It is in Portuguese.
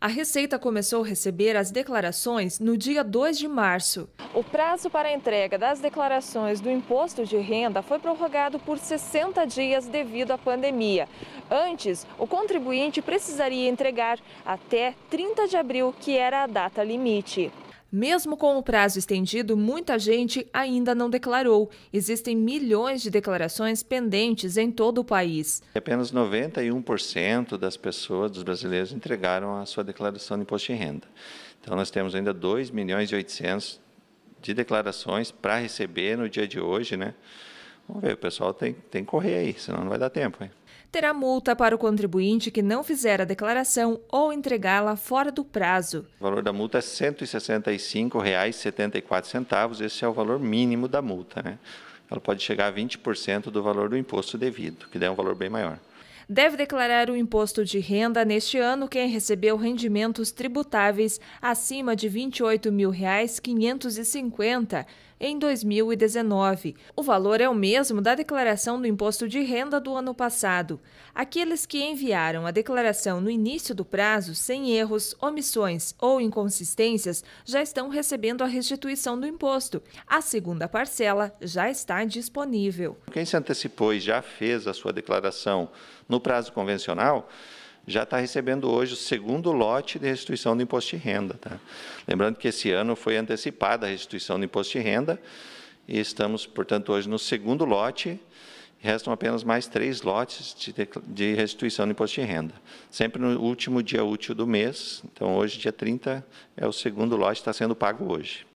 A Receita começou a receber as declarações no dia 2 de março. O prazo para a entrega das declarações do imposto de renda foi prorrogado por 60 dias devido à pandemia. Antes, o contribuinte precisaria entregar até 30 de abril, que era a data limite. Mesmo com o prazo estendido, muita gente ainda não declarou. Existem milhões de declarações pendentes em todo o país. Apenas 91% das pessoas, dos brasileiros, entregaram a sua declaração de imposto de renda. Então, nós temos ainda 2 milhões e 800 de declarações para receber no dia de hoje, né? Vamos ver, o pessoal tem, tem que correr aí, senão não vai dar tempo. Hein? terá multa para o contribuinte que não fizer a declaração ou entregá-la fora do prazo. O valor da multa é R$ 165,74. Esse é o valor mínimo da multa. Né? Ela pode chegar a 20% do valor do imposto devido, que é um valor bem maior. Deve declarar o imposto de renda neste ano quem recebeu rendimentos tributáveis acima de R$ 28.550 em 2019. O valor é o mesmo da declaração do imposto de renda do ano passado. Aqueles que enviaram a declaração no início do prazo, sem erros, omissões ou inconsistências, já estão recebendo a restituição do imposto. A segunda parcela já está disponível. Quem se antecipou e já fez a sua declaração no no prazo convencional, já está recebendo hoje o segundo lote de restituição do imposto de renda. Tá? Lembrando que esse ano foi antecipada a restituição do imposto de renda, e estamos, portanto, hoje no segundo lote, restam apenas mais três lotes de, restituição do imposto de renda, sempre no último dia útil do mês, então hoje, dia 30, é o segundo lote que está sendo pago hoje.